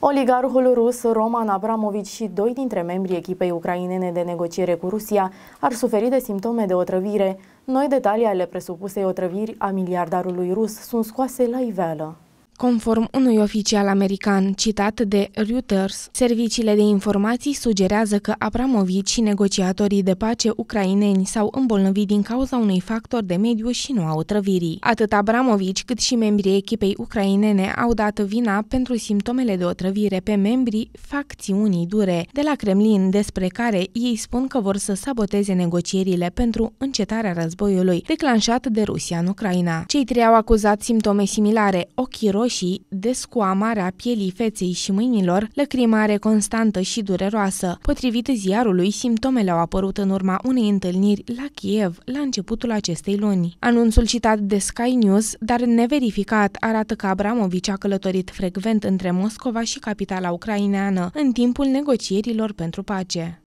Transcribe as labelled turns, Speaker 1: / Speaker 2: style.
Speaker 1: Oligarhul rus Roman Abramovici și doi dintre membrii echipei ucrainene de negociere cu Rusia ar suferi de simptome de otrăvire. Noi detalii ale presupusei otrăviri a miliardarului rus sunt scoase la iveală.
Speaker 2: Conform unui oficial american citat de Reuters, serviciile de informații sugerează că Abramovici și negociatorii de pace ucraineni s-au îmbolnăvit din cauza unui factor de mediu și nu a otrăvirii. Atât Abramovici cât și membrii echipei ucrainene au dat vina pentru simptomele de otrăvire pe membrii facțiunii dure de la Kremlin, despre care ei spun că vor să saboteze negocierile pentru încetarea războiului declanșat de Rusia în Ucraina. Cei trei au acuzat simptome similare, ochi roi, roșii, descoamarea pielii feței și mâinilor, lăcrimare constantă și dureroasă. Potrivit ziarului, simptomele au apărut în urma unei întâlniri la Kiev la începutul acestei luni. Anunțul citat de Sky News, dar neverificat, arată că Abramovici a călătorit frecvent între Moscova și capitala ucraineană în timpul negocierilor pentru pace.